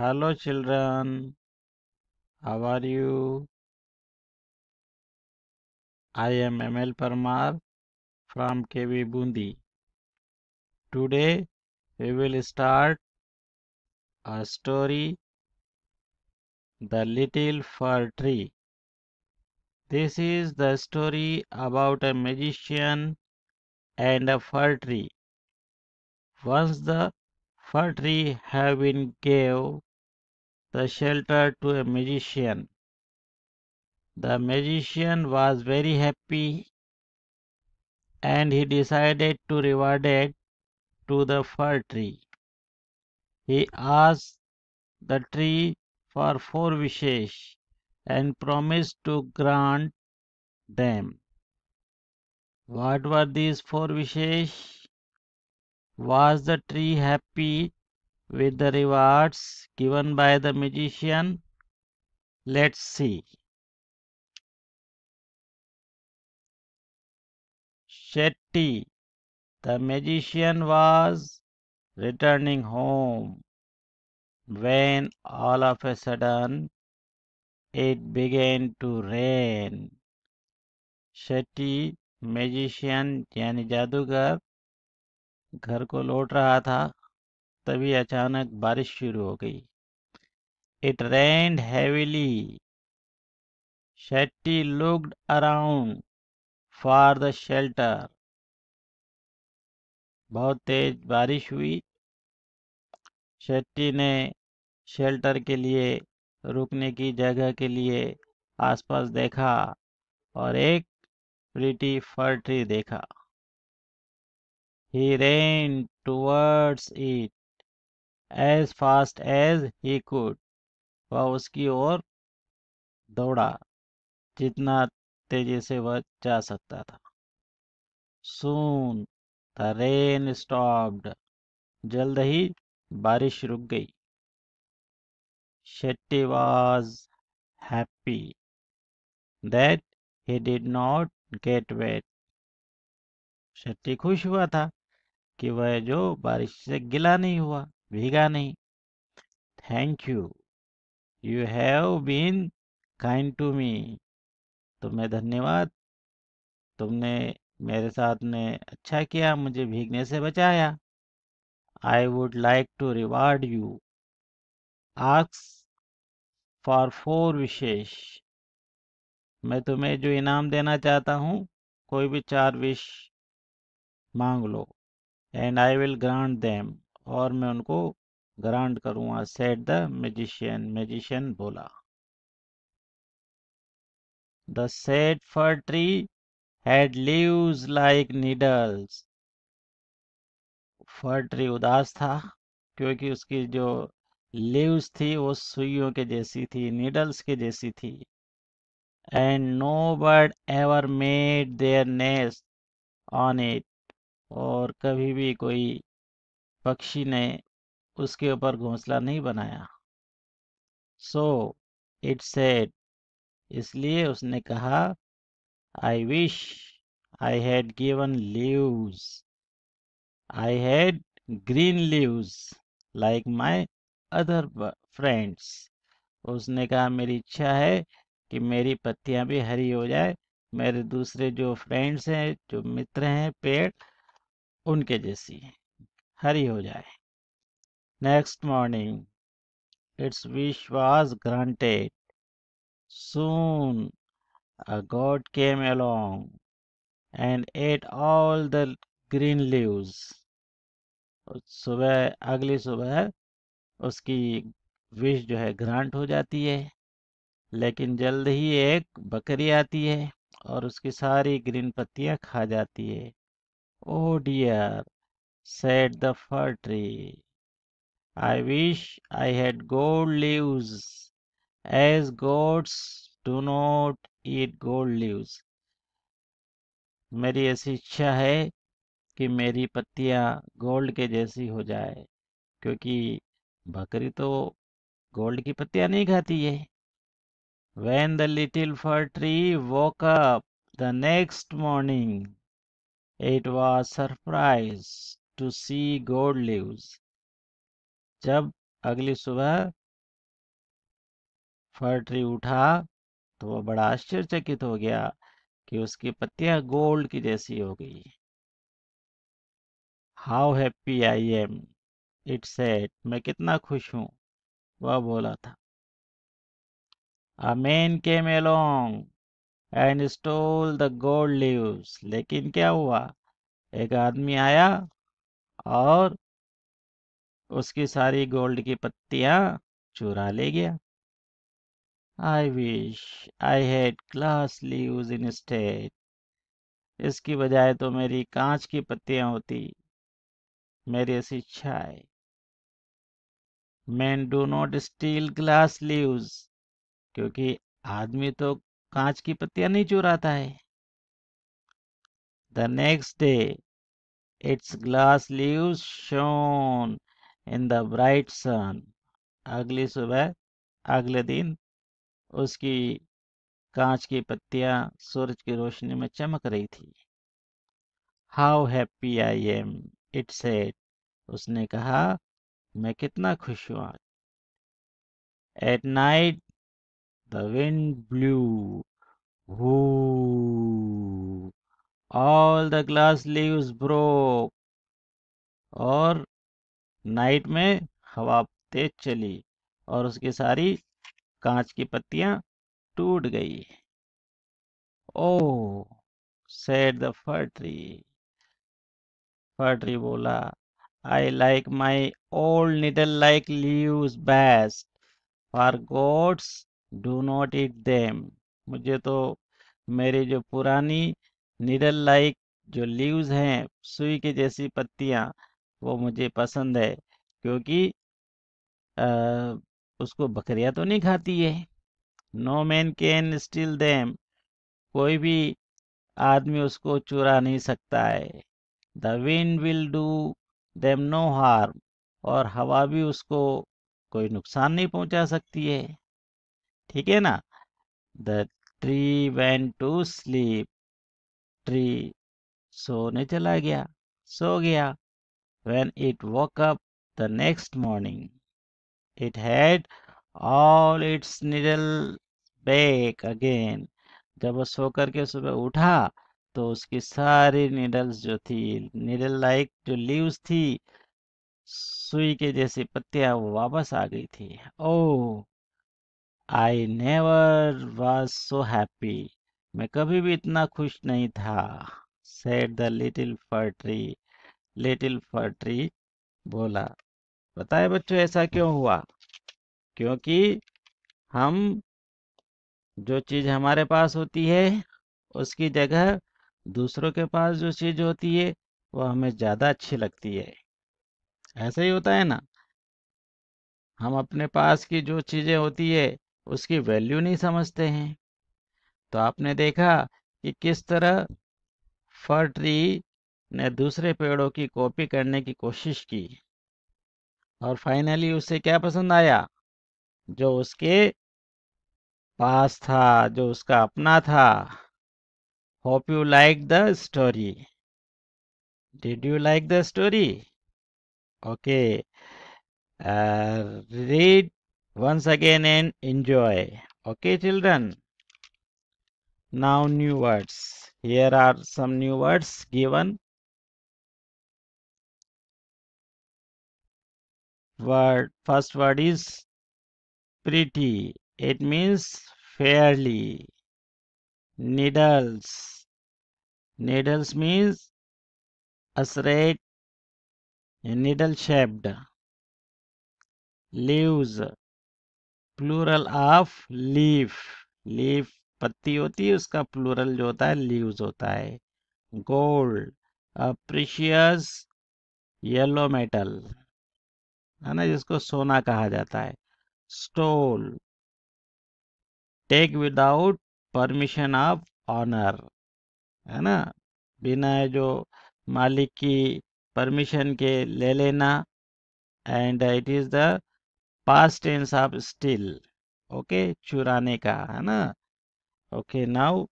Hello children, how are you? I am ML Parmar from KB Bundi. Today we will start a story The Little Fir Tree. This is the story about a magician and a fir tree. Once the fir tree have been gave the shelter to a magician. The magician was very happy and he decided to reward it to the fir tree. He asked the tree for four wishes and promised to grant them. What were these four wishes? Was the tree happy with the rewards given by the magician. Let's see. Shetty, the magician was returning home when all of a sudden it began to rain. Shetty, magician यानी जादूगर घर को लौट रहा था तभी अचानक बारिश शुरू हो गई it rained heavily Shetty looked around for the shelter बहुत तेज बारिश हुई शेट्टी ने शेल्टर के लिए रुकने की जगह के लिए आसपास देखा और एक प्रिटी फर ट्री देखा he ran towards it as fast as he could वह उसकी ओर दौड़ा जितना तेजी से वह जा सकता था सोन द रेन स्टॉप्ड जल्द ही बारिश रुक गई Shetty was happy that he did not get wet Shetty खुश हुआ था कि वह जो बारिश से गिला नहीं हुआ भीगा नहीं thank you you have been kind to me तुम्हें धन्यवाद तुमने मेरे साथ में अच्छा किया मुझे भीगने से बचाया I would like to reward you आक्स फॉर फोर विशेष मैं तुम्हें जो इनाम देना चाहता हूँ कोई भी चार विश मांग लो and I will grant them और मैं उनको ग्रांट करूंगा सेट द मेजिशियन मेजिशियन बोला the sad fir tree had leaves like needles fir tree उदास था क्योंकि उसकी जो लीव्स थी वो सुइयों के जैसी थी नीडल्स के जैसी थी and no bird ever made their nest on it और कभी भी कोई पक्षी ने उसके ऊपर घोंसला नहीं बनाया सो इट सेड इसलिए उसने कहा I wish I had given leaves I had green leaves like my other friends उसने कहा मेरी इच्छा है कि मेरी पत्तियां भी हरी हो जाए मेरे दूसरे जो फ्रेंड्स हैं जो मित्र हैं पेड़ उनके जैसी हरी हो जाए next morning its wish was granted soon a goat came along and ate all the green leaves सुबह अगली सुबह उसकी विश जो है ग्रांट हो जाती है लेकिन जल्द ही एक बकरी आती है और उसकी सारी ग्रीन पत्तियां खा जाती है oh oh dear said the fir tree. I wish I had gold leaves, as goats do not eat gold leaves. मेरी ऐसी इच्छा है कि मेरी पत्तियां गोल्ड के जैसी हो जाए क्योंकि बकरी तो गोल्ड की पत्तियां नहीं खाती है When the little fir tree woke up the next morning, it was surprised to see gold leaves जब अगली सुबह फर ट्री उठा तो वह बड़ा आश्चर्यचकित हो गया कि उसकी पत्तियां गोल्ड की जैसी हो गई how happy I am it said मैं कितना खुश हूं वह बोला था a man came along and stole the gold leaves लेकिन क्या हुआ एक आदमी आया और उसकी सारी गोल्ड की पत्तियां चुरा ले गया I wish I had glass leave instead इसकी बजाय तो मेरी कांच की पत्तियां होती मेरी ऐसी इच्छा है man do not steal glass leaves क्योंकि आदमी तो कांच की पत्तियां नहीं चुराता है the next day its glass leave shone in the bright sun अगली सुबह अगले दिन उसकी कांच की पत्तियां सूरज की रोशनी में चमक रही थी how happy I am it said उसने कहा मैं कितना खुश हूं आज at night the wind blew who all the glass leaves broke और नाइट में हवा तेज चली और उसकी सारी कांच की पत्तियां टूट गई oh said the fir tree fir tree बोला I like my old needle like leaves best for goats do not eat them मुझे तो मेरी जो पुरानी निडल लाइक जो लीव्स हैं सुई के जैसी पत्तियाँ वो मुझे पसंद है क्योंकि आ, उसको बकरियाँ तो नहीं खाती है no man can steal them कोई भी आदमी उसको चुरा नहीं सकता है the wind will do them no harm और हवा भी उसको कोई नुकसान नहीं पहुंचा सकती है ठीक है ना the tree went to sleep tree सोने चला गया सो गया when it woke up the next morning morning. It had all its needle back जब वो सो करके सुबह उठा तो उसकी सारी निडल्स जो थी निडल लाइक जो लीव्स थी सुई के जैसी पत्तियां वो वापस आ गई थी oh I never was so happy मैं कभी भी इतना खुश नहीं था said the little fir tree little fir tree बोला बताए बच्चों ऐसा क्यों हुआ क्योंकि हम जो चीज़ हमारे पास होती है उसकी जगह दूसरों के पास जो चीज़ होती है वो हमें ज़्यादा अच्छी लगती है ऐसा ही होता है ना हम अपने पास की जो चीज़ें होती है उसकी वैल्यू नहीं समझते हैं तो आपने देखा कि किस तरह फर ट्री ने दूसरे पेड़ों की कॉपी करने की कोशिश की और फाइनली उसे क्या पसंद आया जो उसके पास था जो उसका अपना था hope you like the story did you like the story okay read once again and enjoy okay children now new words here are some new words given word first word is pretty it means fairly needles needles means a straight needle shaped leaves plural of leaf leaf पत्ती होती है उसका plural जो होता है leaves होता है gold अप्रिशियस yellow metal है ना जिसको सोना कहा जाता है stole take without permission of owner है ना बिना जो मालिक की परमिशन के ले लेना and it is the past tense of steal okay चुराने का है ना okay now